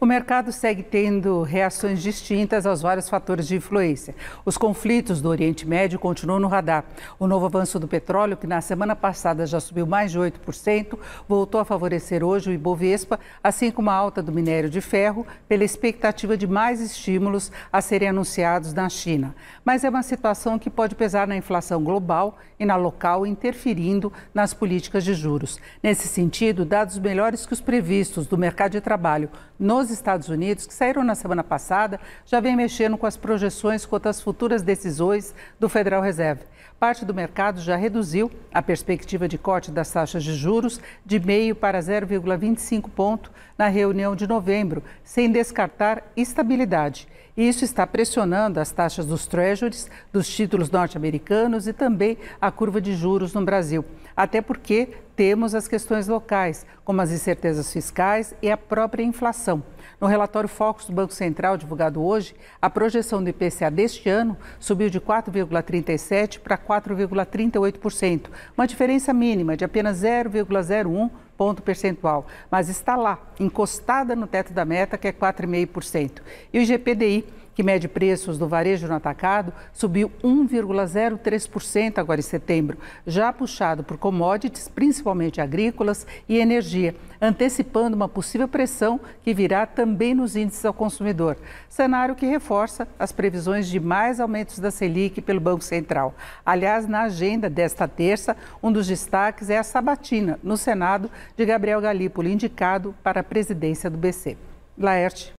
O mercado segue tendo reações distintas aos vários fatores de influência. Os conflitos do Oriente Médio continuam no radar. O novo avanço do petróleo, que na semana passada já subiu mais de 8%, voltou a favorecer hoje o Ibovespa, assim como a alta do minério de ferro, pela expectativa de mais estímulos a serem anunciados na China. Mas é uma situação que pode pesar na inflação global e na local, interferindo nas políticas de juros. Nesse sentido, dados melhores que os previstos do mercado de trabalho nos Estados Unidos, que saíram na semana passada, já vem mexendo com as projeções quanto às futuras decisões do Federal Reserve. Parte do mercado já reduziu a perspectiva de corte das taxas de juros de meio para 0,25 ponto na reunião de novembro, sem descartar estabilidade. Isso está pressionando as taxas dos treasuries, dos títulos norte-americanos e também a curva de juros no Brasil. Até porque temos as questões locais, como as incertezas fiscais e a própria inflação. No relatório Focus do Banco Central, divulgado hoje, a projeção do IPCA deste ano subiu de 4,37% para 4,38%, uma diferença mínima de apenas 0,01 ponto percentual, mas está lá, encostada no teto da meta, que é 4,5%. E o IGPDI, que mede preços do varejo no atacado, subiu 1,03% agora em setembro, já puxado por commodities, principalmente agrícolas e energia, antecipando uma possível pressão que virá também nos índices ao consumidor. Cenário que reforça as previsões de mais aumentos da Selic pelo Banco Central. Aliás, na agenda desta terça, um dos destaques é a sabatina no Senado de Gabriel Galípoli, indicado para a presidência do BC. Laerte.